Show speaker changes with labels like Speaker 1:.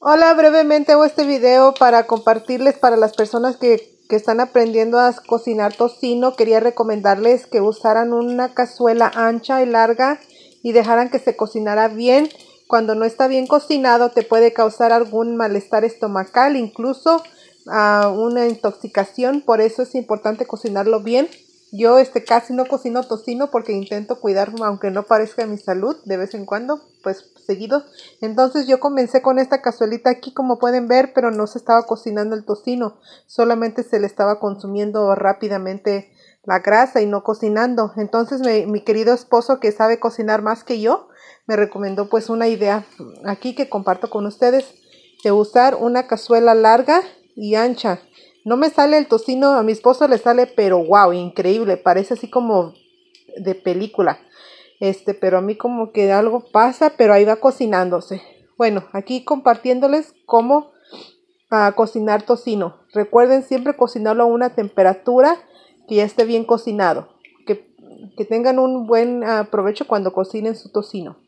Speaker 1: Hola, brevemente hago este video para compartirles para las personas que, que, están aprendiendo a cocinar tocino. Quería recomendarles que usaran una cazuela ancha y larga y dejaran que se cocinara bien. Cuando no está bien cocinado te puede causar algún malestar estomacal, incluso ah, una intoxicación. Por eso es importante cocinarlo bien. Yo este, casi no cocino tocino porque intento cuidar aunque no parezca mi salud, de vez en cuando, pues seguido. Entonces yo comencé con esta cazuelita aquí, como pueden ver, pero no se estaba cocinando el tocino, solamente se le estaba consumiendo rápidamente la grasa y no cocinando. Entonces mi querido esposo, que sabe cocinar más que yo, me recomendó pues una idea aquí que comparto con ustedes, de usar una cazuela larga y ancha no me sale el tocino, a mi esposo le sale, pero wow, increíble, parece así como de película. Este, pero a mí como que algo pasa, pero ahí va cocinándose. Bueno, aquí compartiéndoles cómo ah, cocinar tocino. Recuerden siempre cocinarlo a una temperatura que ya esté bien cocinado. Que, tengan un buen ah, provecho cuando cocinen su tocino.